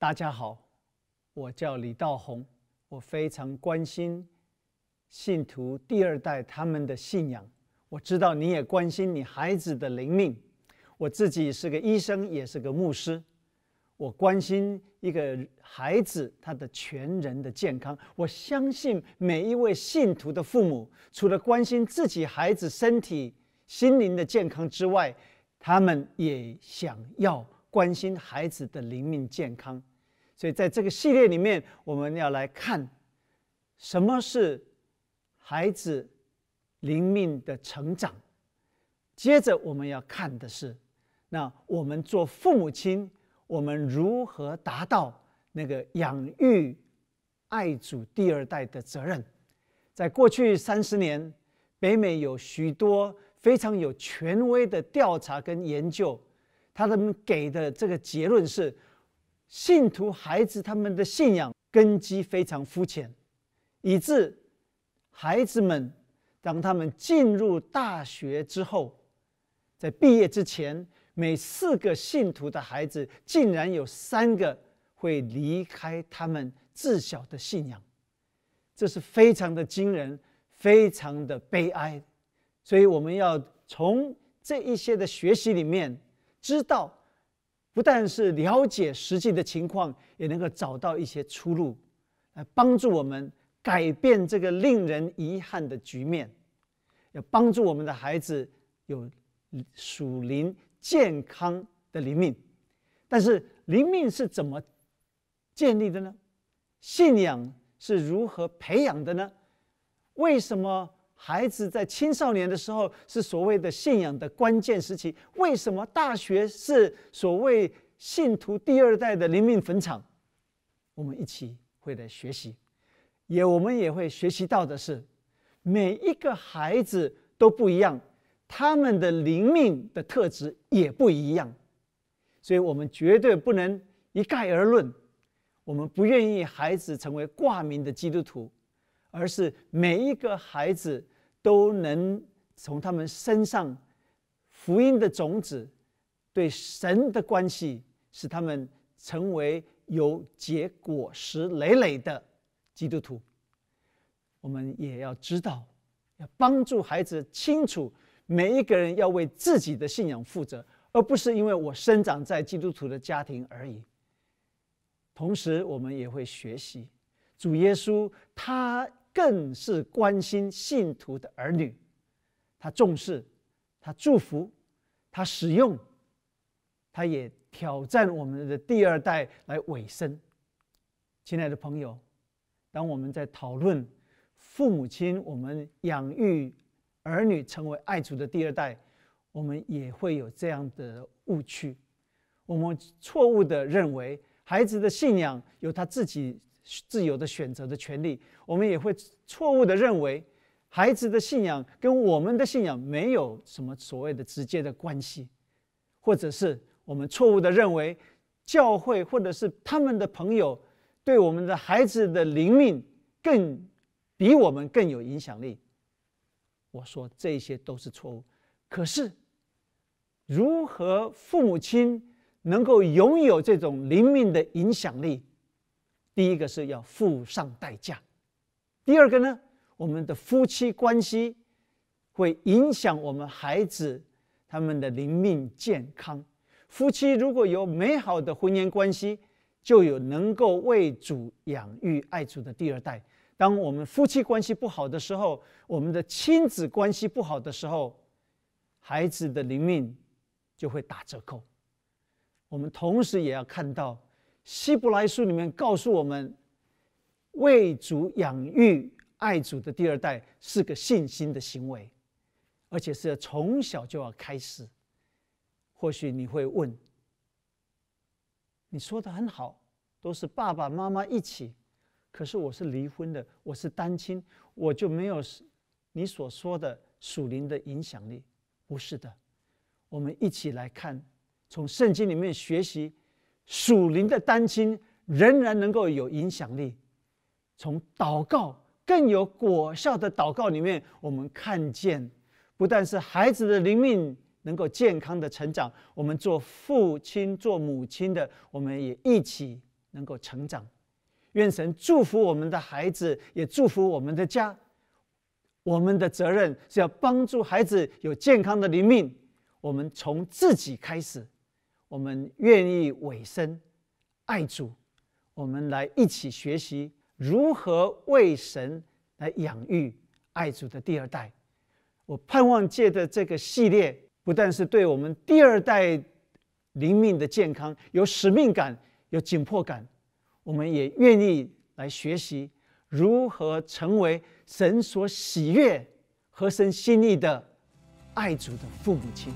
大家好，我叫李道宏，我非常关心信徒第二代他们的信仰。我知道你也关心你孩子的灵命，我自己是个医生，也是个牧师，我关心一个孩子他的全人的健康。我相信每一位信徒的父母，除了关心自己孩子身体、心灵的健康之外，他们也想要关心孩子的灵命健康。所以在这个系列里面，我们要来看什么是孩子。灵命的成长。接着我们要看的是，那我们做父母亲，我们如何达到那个养育、爱主第二代的责任？在过去三十年，北美有许多非常有权威的调查跟研究，他们给的这个结论是：信徒孩子他们的信仰根基非常肤浅，以致孩子们。当他们进入大学之后，在毕业之前，每四个信徒的孩子竟然有三个会离开他们自小的信仰，这是非常的惊人，非常的悲哀。所以我们要从这一些的学习里面，知道不但是了解实际的情况，也能够找到一些出路，来帮助我们。改变这个令人遗憾的局面，要帮助我们的孩子有属灵健康的灵命。但是灵命是怎么建立的呢？信仰是如何培养的呢？为什么孩子在青少年的时候是所谓的信仰的关键时期？为什么大学是所谓信徒第二代的灵命坟场？我们一起回来学习。也，我们也会学习到的是，每一个孩子都不一样，他们的灵命的特质也不一样，所以我们绝对不能一概而论。我们不愿意孩子成为挂名的基督徒，而是每一个孩子都能从他们身上福音的种子，对神的关系，使他们成为有结果实累累的。基督徒，我们也要知道，要帮助孩子清楚，每一个人要为自己的信仰负责，而不是因为我生长在基督徒的家庭而已。同时，我们也会学习主耶稣，他更是关心信徒的儿女，他重视，他祝福，他使用，他也挑战我们的第二代来委身。亲爱的朋友。当我们在讨论父母亲，我们养育儿女成为爱主的第二代，我们也会有这样的误区。我们错误的认为孩子的信仰有他自己自由的选择的权利。我们也会错误的认为孩子的信仰跟我们的信仰没有什么所谓的直接的关系，或者是我们错误的认为教会或者是他们的朋友。对我们的孩子的灵命更比我们更有影响力。我说这些都是错误，可是如何父母亲能够拥有这种灵命的影响力？第一个是要付上代价。第二个呢，我们的夫妻关系会影响我们孩子他们的灵命健康。夫妻如果有美好的婚姻关系。就有能够为主养育爱主的第二代。当我们夫妻关系不好的时候，我们的亲子关系不好的时候，孩子的灵命就会打折扣。我们同时也要看到，希伯来书里面告诉我们，为主养育爱主的第二代是个信心的行为，而且是从小就要开始。或许你会问。你说的很好，都是爸爸妈妈一起。可是我是离婚的，我是单亲，我就没有你所说的属灵的影响力。不是的，我们一起来看，从圣经里面学习，属灵的单亲仍然能够有影响力。从祷告更有果效的祷告里面，我们看见不但是孩子的灵命。能够健康的成长，我们做父亲、做母亲的，我们也一起能够成长。愿神祝福我们的孩子，也祝福我们的家。我们的责任是要帮助孩子有健康的灵命。我们从自己开始，我们愿意委身爱主，我们来一起学习如何为神来养育爱主的第二代。我盼望借的这个系列。不但是对我们第二代灵命的健康有使命感、有紧迫感，我们也愿意来学习如何成为神所喜悦和神心意的爱主的父母亲。